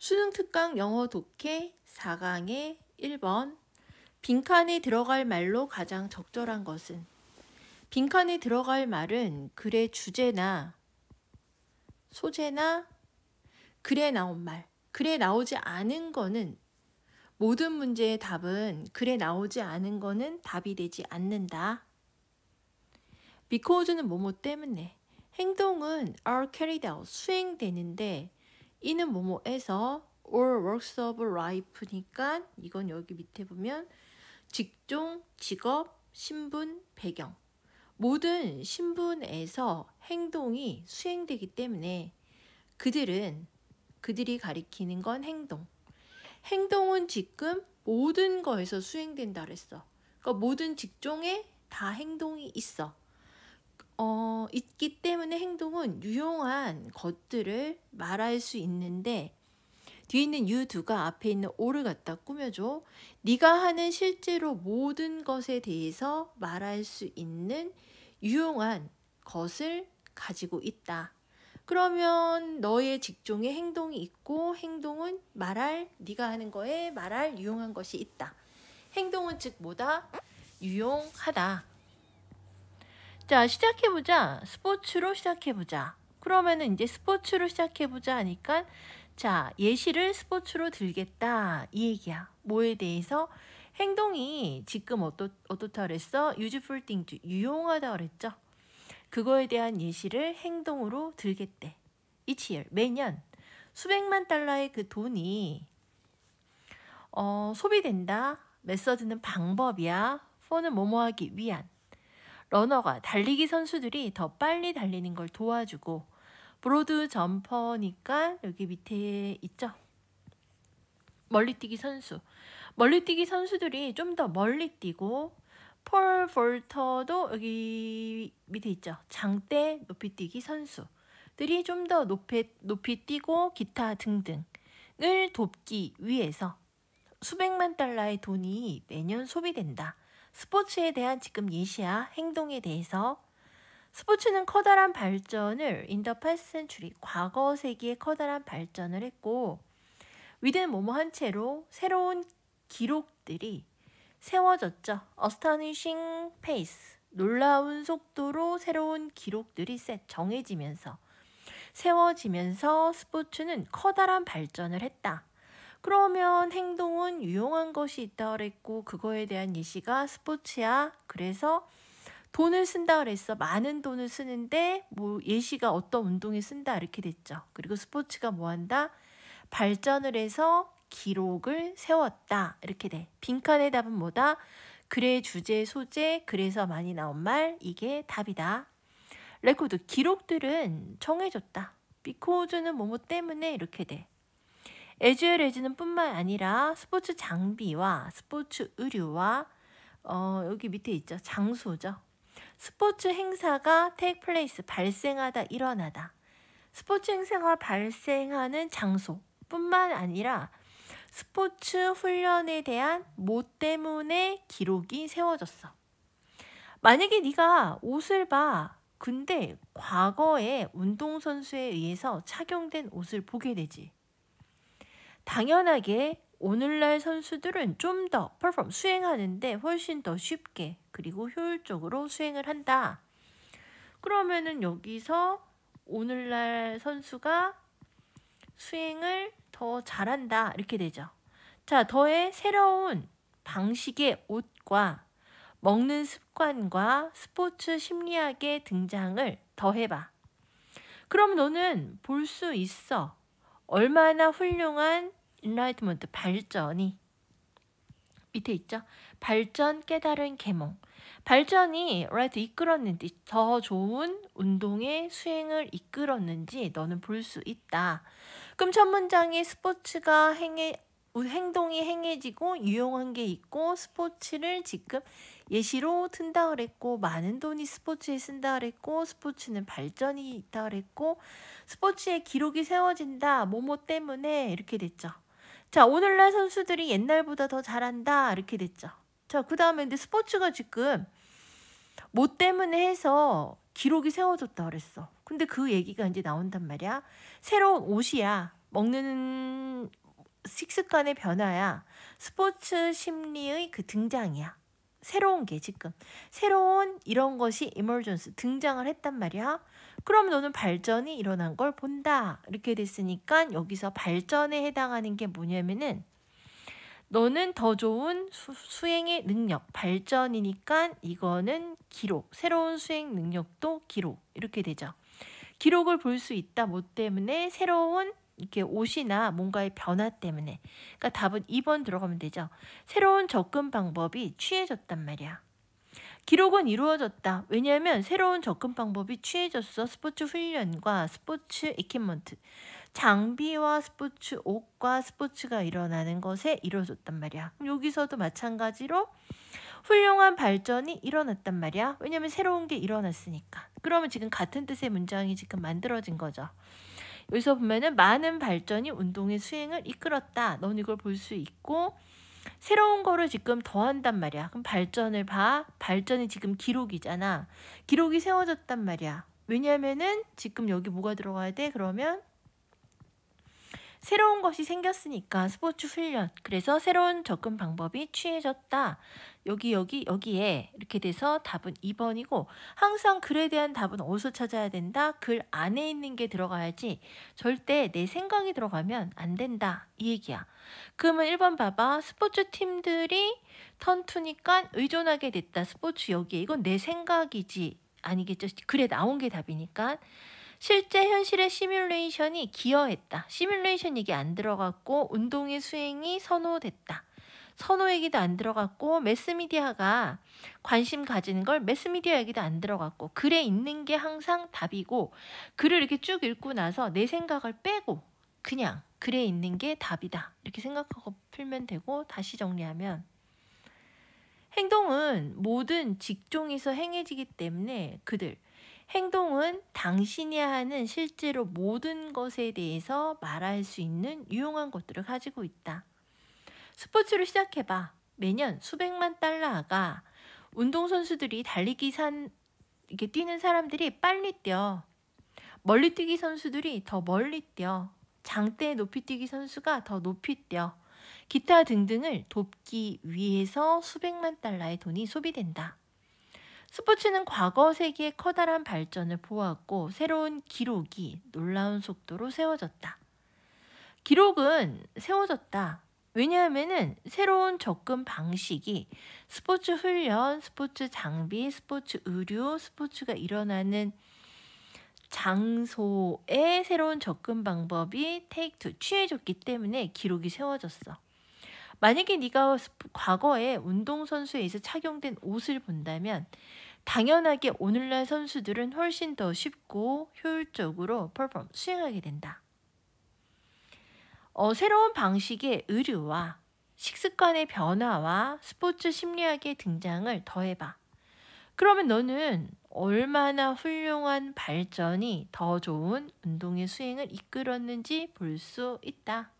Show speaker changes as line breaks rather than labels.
수능 특강 영어 독해 4강의 1번 빈칸에 들어갈 말로 가장 적절한 것은 빈칸에 들어갈 말은 글의 주제나 소재나 글에 나온 말 글에 나오지 않은 거는 모든 문제의 답은 글에 나오지 않은 거는 답이 되지 않는다. because는 뭐뭐 때문에 행동은 are carried out 수행되는데 이는 뭐뭐에서 all works of life니까 이건 여기 밑에 보면 직종, 직업, 신분, 배경 모든 신분에서 행동이 수행되기 때문에 그들은 그들이 가리키는 건 행동 행동은 지금 모든 거에서 수행된다 그랬어 그러니까 모든 직종에 다 행동이 있어 어, 있기 때문에 행동은 유용한 것들을 말할 수 있는데 뒤에 있는 유두가 앞에 있는 오를 갖다 꾸며줘. 네가 하는 실제로 모든 것에 대해서 말할 수 있는 유용한 것을 가지고 있다. 그러면 너의 직종에 행동이 있고 행동은 말할 네가 하는 거에 말할 유용한 것이 있다. 행동은 즉 뭐다? 유용하다. 자, 시작해보자. 스포츠로 시작해보자. 그러면은 이제 스포츠로 시작해보자 하니까 자, 예시를 스포츠로 들겠다. 이 얘기야. 뭐에 대해서? 행동이 지금 어떻, 어떻다 그랬어? useful thing, 유용하다 그랬죠? 그거에 대한 예시를 행동으로 들겠대. each year, 매년 수백만 달러의 그 돈이 어, 소비된다. 메서드는 방법이야. 폰을 뭐뭐하기 위한. 러너가 달리기 선수들이 더 빨리 달리는 걸 도와주고 브로드 점퍼니까 여기 밑에 있죠. 멀리뛰기 선수. 멀리뛰기 선수들이 좀 더 멀리 뛰고 폴 볼터도 여기 밑에 있죠. 장대 높이뛰기 선수들이 좀 더 높이, 높이 뛰고 기타 등등을 돕기 위해서 수백만 달러의 돈이 매년 소비된다. 스포츠에 대한 지금 예시와 행동에 대해서 스포츠는 커다란 발전을 인더 파스 센츄리 과거 세기에 커다란 발전을 했고 위대한 모모 한 채로 새로운 기록들이 세워졌죠. 어스타니싱 페이스 놀라운 속도로 새로운 기록들이 셋 정해지면서 세워지면서 스포츠는 커다란 발전을 했다. 그러면 행동은 유용한 것이 있다 그랬고 그거에 대한 예시가 스포츠야. 그래서 돈을 쓴다 그랬어. 많은 돈을 쓰는데 뭐 예시가 어떤 운동에 쓴다 이렇게 됐죠. 그리고 스포츠가 뭐 한다? 발전을 해서 기록을 세웠다. 이렇게 돼. 빈칸의 답은 뭐다? 글의 주제, 소재, 그래서 많이 나온 말, 이게 답이다. 레코드, 기록들은 정해졌다. 비코즈는 뭐뭐 때문에 이렇게 돼. 에듀 레즈는 뿐만 아니라 스포츠 장비와 스포츠 의류와 어, 여기 밑에 있죠. 장소죠. 스포츠 행사가 take place, 발생하다, 일어나다. 스포츠 행사가 발생하는 장소 뿐만 아니라 스포츠 훈련에 대한 뭐 때문에 기록이 세워졌어. 만약에 네가 옷을 봐. 근데 과거에 운동선수에 의해서 착용된 옷을 보게 되지. 당연하게 오늘날 선수들은 좀 더 퍼폼 수행하는데 훨씬 더 쉽게 그리고 효율적으로 수행을 한다. 그러면은 여기서 오늘날 선수가 수행을 더 잘한다 이렇게 되죠. 자, 더해 새로운 방식의 옷과 먹는 습관과 스포츠 심리학의 등장을 더해봐. 그럼 너는 볼 수 있어. 얼마나 훌륭한 인라이트먼트 발전이 밑에 있죠. 발전 깨달은 계몽. 발전이 라이트 이끌었는지 더 좋은 운동의 수행을 이끌었는지 너는 볼 수 있다. 그럼 첫 문장이 스포츠가 행해 행동이 행해지고 유용한 게 있고 스포츠를 지금 예시로 튼다 그랬고 많은 돈이 스포츠에 쓴다 그랬고 스포츠는 발전이 있다 그랬고 스포츠의 기록이 세워진다 뭐뭐 때문에 이렇게 됐죠. 자, 오늘날 선수들이 옛날보다 더 잘한다. 이렇게 됐죠. 자, 그 다음에 근데 스포츠가 지금 뭐 때문에 해서 기록이 세워졌다 그랬어. 근데 그 얘기가 이제 나온단 말이야. 새로운 옷이야. 먹는 식습관의 변화야. 스포츠 심리의 그 등장이야. 새로운 게 지금 새로운 이런 것이 이머전스 등장을 했단 말이야. 그럼 너는 발전이 일어난 걸 본다. 이렇게 됐으니까 여기서 발전에 해당하는 게 뭐냐면은 너는 더 좋은 수, 행의 능력, 발전이니까 이거는 기록, 새로운 수행 능력도 기록 이렇게 되죠. 기록을 볼 수 있다 뭐 때문에 새로운 이렇게 옷이나 뭔가의 변화 때문에 그러니까 답은 2번 들어가면 되죠. 새로운 접근 방법이 취해졌단 말이야. 기록은 이루어졌다. 왜냐하면 새로운 접근 방법이 취해졌어. 스포츠 훈련과 스포츠 이퀴먼트, 장비와 스포츠 옷과 스포츠가 일어나는 것에 이루어졌단 말이야. 여기서도 마찬가지로 훌륭한 발전이 일어났단 말이야. 왜냐하면 새로운 게 일어났으니까. 그러면 지금 같은 뜻의 문장이 지금 만들어진 거죠. 여기서 보면은 많은 발전이 운동의 수행을 이끌었다. 넌 이걸 볼 수 있고 새로운 거를 지금 더한단 말이야. 그럼 발전을 봐. 발전이 지금 기록이잖아. 기록이 세워졌단 말이야. 왜냐면은 지금 여기 뭐가 들어가야 돼? 그러면 새로운 것이 생겼으니까 스포츠 훈련. 그래서 새로운 접근 방법이 취해졌다. 여기 여기 여기에 이렇게 돼서 답은 2번이고 항상 글에 대한 답은 어디서 찾아야 된다. 글 안에 있는 게 들어가야지. 절대 내 생각이 들어가면 안 된다. 이 얘기야. 그러면 1번 봐봐. 스포츠 팀들이 턴투니까 의존하게 됐다. 스포츠 여기에 이건 내 생각이지. 아니겠죠. 글에 나온 게 답이니까. 실제 현실의 시뮬레이션이 기여했다. 시뮬레이션 얘기 안 들어갔고 운동의 수행이 선호됐다. 선호 얘기도 안 들어갔고 매스미디어가 관심 가지는 걸 매스미디어 얘기도 안 들어갔고 글에 있는 게 항상 답이고 글을 이렇게 쭉 읽고 나서 내 생각을 빼고 그냥 글에 있는 게 답이다. 이렇게 생각하고 풀면 되고 다시 정리하면 행동은 모든 직종에서 행해지기 때문에 그들 행동은 당신이 하는 실제로 모든 것에 대해서 말할 수 있는 유용한 것들을 가지고 있다. 스포츠를 시작해봐. 매년 수백만 달러가 운동선수들이 달리기 산, 이렇게 뛰는 사람들이 빨리 뛰어. 멀리 뛰기 선수들이 더 멀리 뛰어. 장대 높이 뛰기 선수가 더 높이 뛰어. 기타 등등을 돕기 위해서 수백만 달러의 돈이 소비된다. 스포츠는 과거 세계의 커다란 발전을 보았고 새로운 기록이 놀라운 속도로 세워졌다. 기록은 세워졌다. 왜냐하면 새로운 접근 방식이 스포츠 훈련, 스포츠 장비, 스포츠 의류 스포츠가 일어나는 장소의 새로운 접근 방법이 테이크 취해졌기 때문에 기록이 세워졌어. 만약에 네가 과거에 운동선수에 서 착용된 옷을 본다면 당연하게 오늘날 선수들은 훨씬 더 쉽고 효율적으로 퍼폼 수행하게 된다. 어, 새로운 방식의 의료와 식습관의 변화와 스포츠 심리학의 등장을 더해봐. 그러면 너는 얼마나 훌륭한 발전이 더 좋은 운동의 수행을 이끌었는지 볼 수 있다.